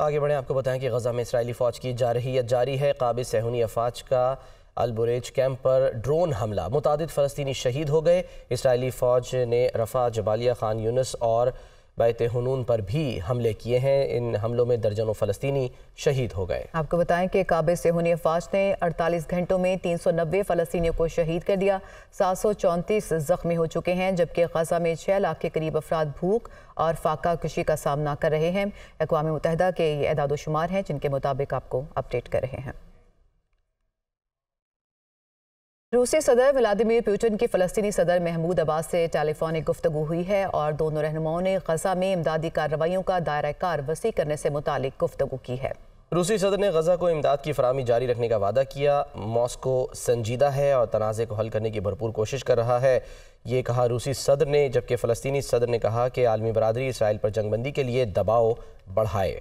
आगे बढ़ें आपको बताएं कि गज़ा में इसराइली फ़ौज की जारहीत जारी है काबिल सहूनी अफवाज का अलबुरेज कैंप पर ड्रोन हमला मुतद फ़लस्तनी शहीद हो गए इसराइली फ़ौज ने रफ़ा जबालिया खान यूनस और बैत हनून पर भी हमले किए हैं इन हमलों में दर्जनों फ़लस्तनी शहीद हो गए आपको बताएं कि काबे से हनी अफवाज ने 48 घंटों में 390 फ़लस्तियों को शहीद कर दिया सात ज़ख्मी हो चुके हैं जबकि गजा में छः लाख के करीब अफराद भूख और फाका कशी का सामना कर रहे हैं अकवा मुतहदा के ये अदादोशुमार हैं जिनके मुताबिक आपको अपडेट कर रहे हैं रूसी सदर व्लादिमिर पुतिन की फ़लस्तीनी सदर महमूद अब्बास से टेलीफोनिक गुफ्तु हुई है और दोनों रहनुमाओं ने गजा में इमदादी कार्रवाइयों का दायरा कार वसी करने से मुतल गुफ्तु की है रूसी सदर ने गजा को इमदाद की फरहमी जारी रखने का वादा किया मॉस्को संजीदा है और तनाज़े को हल करने की भरपूर कोशिश कर रहा है ये कहा रूसी सदर ने जबकि फलस्तनी सदर ने कहा कि आलमी बरदरी इसराइल पर जंगबंदी के लिए दबाव बढ़ाए